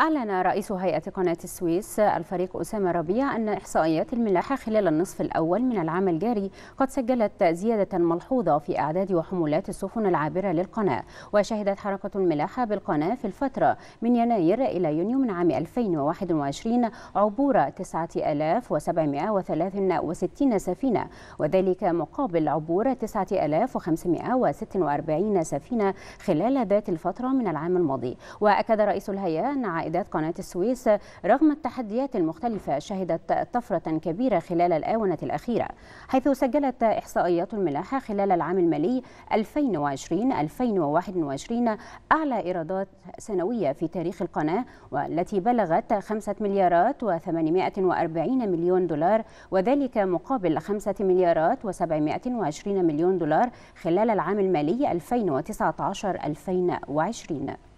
أعلن رئيس هيئة قناة السويس الفريق أسامة ربيع أن إحصائيات الملاحة خلال النصف الأول من العام الجاري قد سجلت زيادة ملحوظة في أعداد وحمولات السفن العابرة للقناة وشهدت حركة الملاحة بالقناة في الفترة من يناير إلى يونيو من عام 2021 عبور 9763 سفينة وذلك مقابل عبور 9546 سفينة خلال ذات الفترة من العام الماضي وأكد رئيس الهيئة أن عائدات قناة السويس رغم التحديات المختلفة شهدت طفرة كبيرة خلال الآونة الأخيرة حيث سجلت إحصائيات الملاحة خلال العام المالي 2020-2021 أعلى إيرادات سنوية في تاريخ القناة والتي بلغت 5 مليارات و840 مليون دولار وذلك مقابل 5 مليارات و720 مليون دولار خلال العام المالي 2019 2020